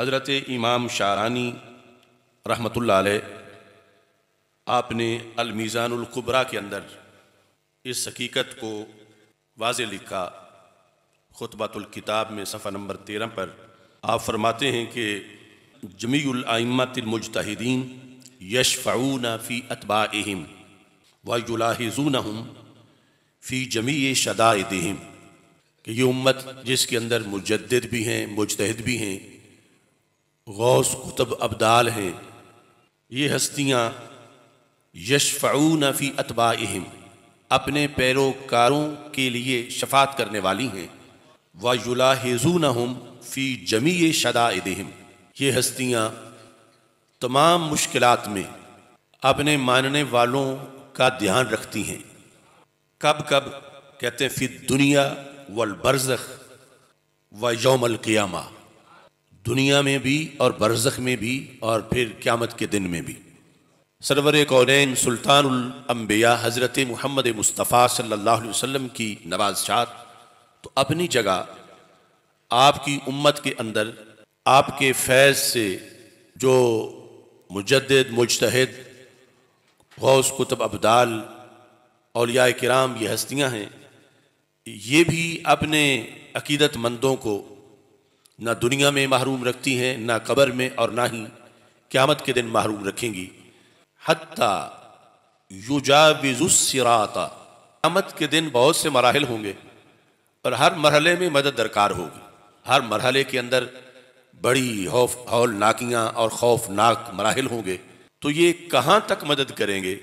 हज़रत इमाम शारानी रहमतुल्लाह आपने अलमीज़ानकुबरा के अंदर इस हकीकत को वाज लिखा ख़ुतबातुल्किताब में सफ़ा नंबर तेरह पर आप फरमाते हैं कि जमीआमतमजतहदीन यशफ़ाऊन फ़ी अतबा अहम हम फ़ी जमी शदादहम कि ये उम्मत जिसके अंदर मुजद भी हैं मुजतहद भी हैं गौस कुतब अब्दाल हैं ये हस्तियाँ यशफ़ाऊन फ़ी अतबाहम अपने पैरोकारों के लिए शफात करने वाली हैं व युलाजून हम फ़ी जमी दहम ये हस्तियाँ तमाम मुश्किल में अपने मानने वालों का ध्यान रखती हैं कब कब कहते हैं फिर दुनिया वलबरज़ व यौमल क़ियामा दुनिया में भी और बरजख में भी और फिर क़्यामत के दिन में भी सरवर कौन सुल्तानम्बिया हज़रत महमद मुस्तफ़ा सल्ला वसम की नवाजशात तो अपनी जगह आपकी उम्मत के अंदर आपके फैज़ से जो मुजद मुजतहद गौस कुतब अबदाल अलिया कराम ये हस्तियाँ हैं ये भी अपने अकीदतमंदों को ना दुनिया में महरूम रखती हैं ना कबर में और ना ही क़्यामत के दिन महरूम रखेंगी हती युजाबिजुसराता क़्यामत के दिन बहुत से मराहल होंगे और हर मरहले में मदद दरकार होगी हर मरहले के अंदर बड़ी हौफ हौलनाकियाँ और खौफनाक मराहल होंगे तो ये कहाँ तक मदद करेंगे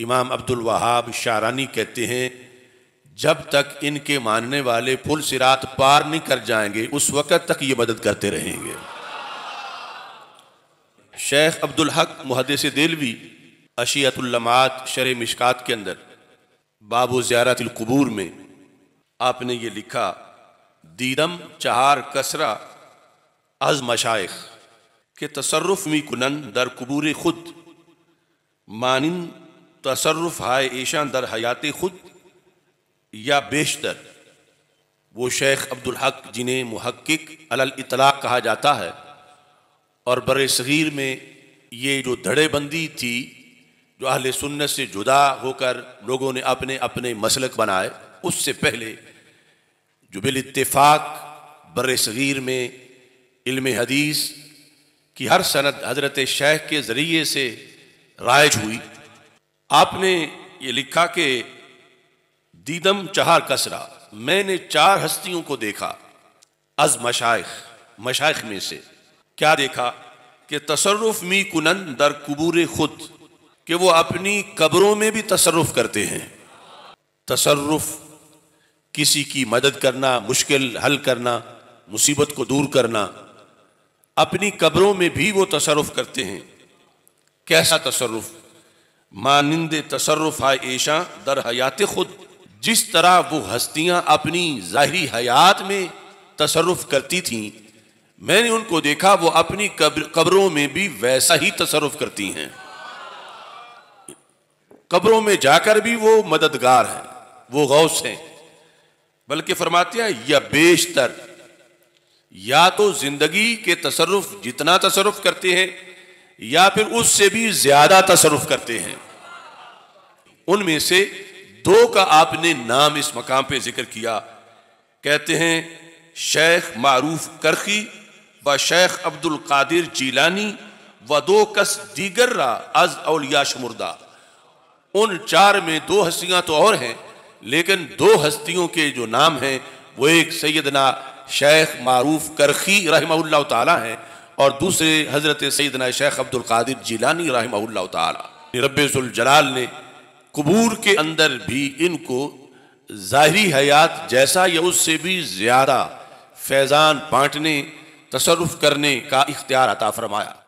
इमाम अब्दुल वहाब शारानी कहते हैं जब तक इनके मानने वाले पुल सिरात पार नहीं कर जाएंगे उस वक़्त तक ये मदद करते रहेंगे शेख अब्दुल हक मुहदस दिलवी अशीयतुल्लमात शर मिशकात के अंदर बाबू कबूर में आपने ये लिखा दीदम चहार कसरा अज मशाइ के तसरफ़ मी कुनन दर कबूर खुद मानिन तसरफ़ हाय ऐशा दर हयात खुद या बेशतर वो शेख अब्दुल हक जिन्हें मुहक्क अल इतलाक कहा जाता है और बर सग़ीर में ये जो धड़ेबंदी थी जो अहल सुन्नत से जुदा होकर लोगों ने अपने अपने मसलक बनाए उससे पहले जो बिलतफ़ाक़ बर सग़ीर में इल्म हदीस की हर सनत हज़रत शेख के ज़रिए से राइज हुई आपने ये लिखा कि दीदम चहार कसरा मैंने चार हस्तियों को देखा अज मशाइ मशाइ में से क्या देखा कि तसरुफ मी कुनन दर कबूर खुद कि वो अपनी कब्रों में भी तसरुफ करते हैं तसरुफ किसी की मदद करना मुश्किल हल करना मुसीबत को दूर करना अपनी कब्रों में भी वो तसरुफ करते हैं कैसा तसरुफ मानंद तसरुफ है ऐशा दर हयात खुद जिस तरह वो हस्तियां अपनी ज़ाहरी हयात में तसरफ करती थीं मैंने उनको देखा वो अपनी कब्र कब्रों में भी वैसा ही तसरफ करती हैं कब्रों में जाकर भी वो मददगार हैं वो गौस हैं बल्कि फरमाते हैं या बेशतर या तो ज़िंदगी के तसरफ जितना तसरफ करते हैं या फिर उससे भी ज़्यादा तसरफ करते हैं उनमें से दो का आपने नाम इस मकाम पे जिक्र किया कहते हैं शेख मारूफ करखी व शेख अब्दुल कादिर जीलानी व दो कस रा अज अलिया शमुर्दा उन चार में दो हस्तियां तो और हैं लेकिन दो हस्तियों के जो नाम हैं वो एक सैदना शेख मारूफ करखी रहमा तला हैं और दूसरे हज़रत सैदना शेख अब्दुल कादिर जीलानी रहमा ताला जलाल ने कबूर के अंदर भी इनको ज़ाहरी हयात जैसा या उससे भी ज़्यादा फैज़ान बांटने तसरफ करने का इख्तियार अता फरमाया